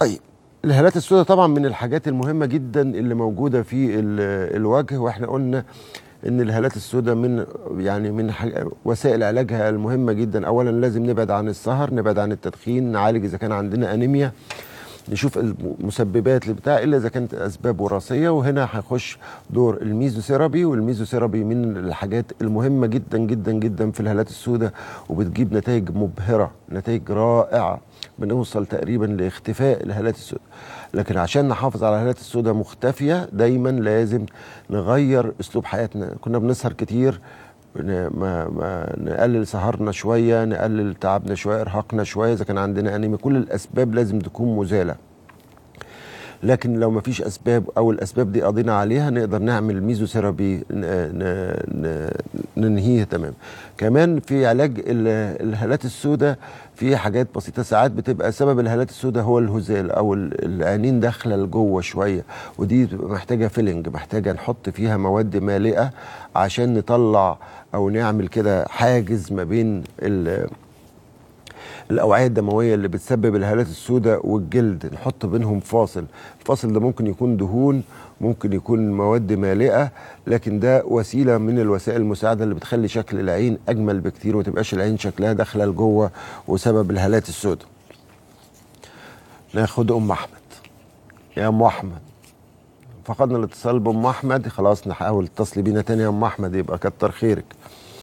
طيب الهالات السوداء طبعا من الحاجات المهمه جدا اللي موجوده في الوجه واحنا قلنا ان الهالات السوداء من يعني من وسائل علاجها المهمه جدا اولا لازم نبعد عن السهر نبعد عن التدخين نعالج اذا كان عندنا انيميا نشوف المسببات اللي بتاع الا اذا كانت اسباب وراثيه وهنا هيخش دور الميزوثيرابي والميزوثيرابي من الحاجات المهمه جدا جدا جدا في الهالات السوداء وبتجيب نتائج مبهره نتائج رائعه بنوصل تقريبا لاختفاء الهالات السوداء لكن عشان نحافظ على الهالات السوداء مختفيه دايما لازم نغير اسلوب حياتنا كنا بنسهر كتير ما ما نقلل سهرنا شويه نقلل تعبنا شويه ارهاقنا شويه اذا كان عندنا انيميا كل الاسباب لازم تكون مزاله لكن لو ما فيش اسباب او الاسباب دي قضينا عليها نقدر نعمل ميزوثيرابي ننهيه تمام كمان في علاج الهالات السوداء في حاجات بسيطه ساعات بتبقى سبب الهالات السوداء هو الهزال او العينين داخله لجوه شويه ودي محتاجه فيلنج محتاجه نحط فيها مواد مالئه عشان نطلع او نعمل كده حاجز ما بين الاوعيه الدمويه اللي بتسبب الهالات السوداء والجلد نحط بينهم فاصل الفاصل ده ممكن يكون دهون ممكن يكون مواد مالئه لكن ده وسيله من الوسائل المساعده اللي بتخلي شكل العين اجمل بكتير وتبقاش العين شكلها داخله لجوه وسبب الهالات السوداء ناخد ام احمد يا ام احمد فقدنا الاتصال بام احمد خلاص نحاول اتصل بينا تاني يا ام احمد يبقى كتر خيرك